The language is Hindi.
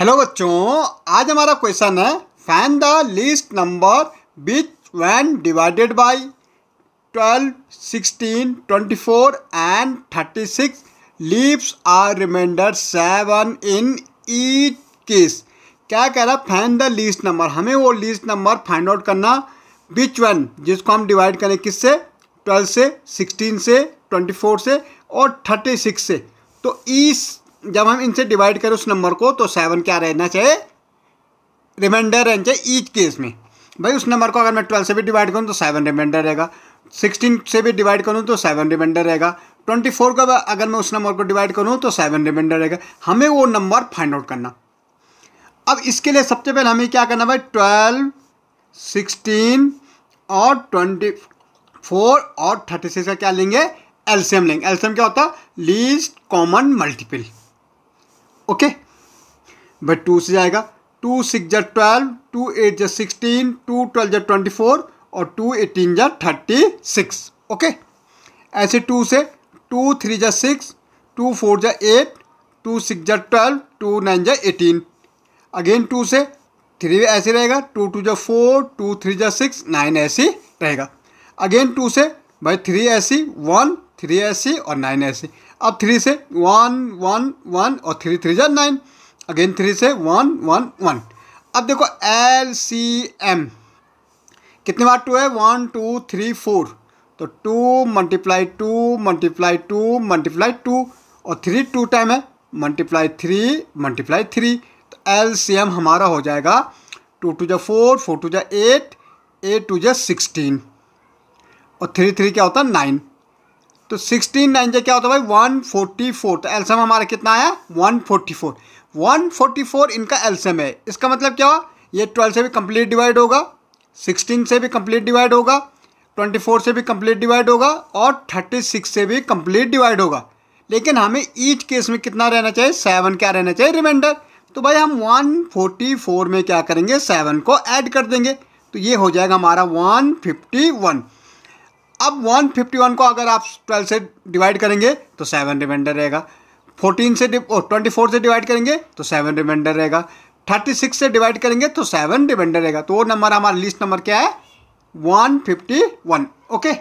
हेलो बच्चों आज हमारा क्वेश्चन है find the least number which when divided by twelve sixteen twenty four and thirty six leaves a remainder seven in each case क्या कह रहा है फैन द लिस्ट नंबर हमें वो लिस्ट नंबर फाइंड आउट करना बिच वन जिसको हम डिवाइड करें किससे ट्वेल्व से सिक्सटीन से ट्वेंटी फोर से और थर्टी सिक्स से तो ईच जब हम इनसे डिवाइड करें उस नंबर को तो सेवन क्या रहना चाहिए रिमाइंडर रहना चाहिए ईच केस में भाई उस नंबर को अगर मैं ट्वेल्व से भी डिवाइड करूँ तो सेवन रिमाइंडर रहेगा सिक्सटीन से भी डिवाइड करूँ तो सेवन रिमाइंडर रहेगा ट्वेंटी फोर का अगर मैं उस नंबर को डिवाइड करूँ तो सेवन रिमाइंडर रहेगा हमें वो नंबर फाइंड आउट करना अब इसके लिए सबसे पहले हमें क्या करना भाई ट्वेल्व सिक्सटीन और ट्वेंटी फोर और थर्टी सिक्स का क्या लेंगे एल्सियम लेंगे एल्सियम क्या होता है लीस्ट कॉमन मल्टीपल ओके भाई टू से जाएगा टू सिक्स जै ट्वेल्व टू एट जै सिक्सटीन टू ट्वेल्व जै ट्वेंटी फोर और टू एटीन जै थर्टी सिक्स ओके ऐसे टू से टू थ्री जै सिक्स टू फोर जै एट टू सिक्स जै ट्वेल्व टू नाइन जै एटीन अगेन टू से थ्री ऐसे रहेगा टू टू जै फोर टू थ्री जै सिक्स नाइन ऐसी रहेगा अगेन टू से भाई थ्री ऐसी वन थ्री ऐसी और नाइन ऐसी अब थ्री से वन वन वन और थ्री थ्री जन नाइन अगेन थ्री से वन वन वन अब देखो एल सी एम कितने बार टू है वन टू थ्री फोर तो two multiply two multiply two multiply two और थ्री टू टाइम है मल्टीप्लाई थ्री मल्टीप्लाई थ्री तो एल सी एम हमारा हो जाएगा टू टू जै फोर फोर टू जै एट एट टू जै सिक्सटीन और थ्री थ्री क्या होता है नाइन तो सिक्सटीन नाइन क्या होता है भाई वन फोर्टी फोर तो एल्सम हमारा कितना है one forty four one forty four इनका एल्सम है इसका मतलब क्या हुआ ये 12 से भी कंप्लीट डिवाइड होगा सिक्सटीन से भी कंप्लीट डिवाइड होगा ट्वेंटी फोर से भी कंप्लीट डिवाइड होगा और थर्टी सिक्स से भी कंप्लीट डिवाइड होगा लेकिन हमें ईच केस में कितना रहना चाहिए सेवन क्या रहना चाहिए रिमाइंडर तो भाई हम वन फोर में क्या करेंगे सेवन को ऐड कर देंगे तो ये हो जाएगा हमारा वन फिफ्टी वन अब 151 को अगर आप 12 से डिवाइड करेंगे तो सेवन रिमाइंडर रहेगा 14 से ट्वेंटी फोर oh, से डिवाइड करेंगे तो सेवन रिमाइंडर रहेगा 36 से डिवाइड करेंगे तो सेवन रिमाइंडर रहेगा तो वो नंबर हमारा लिस्ट नंबर क्या है 151 ओके okay?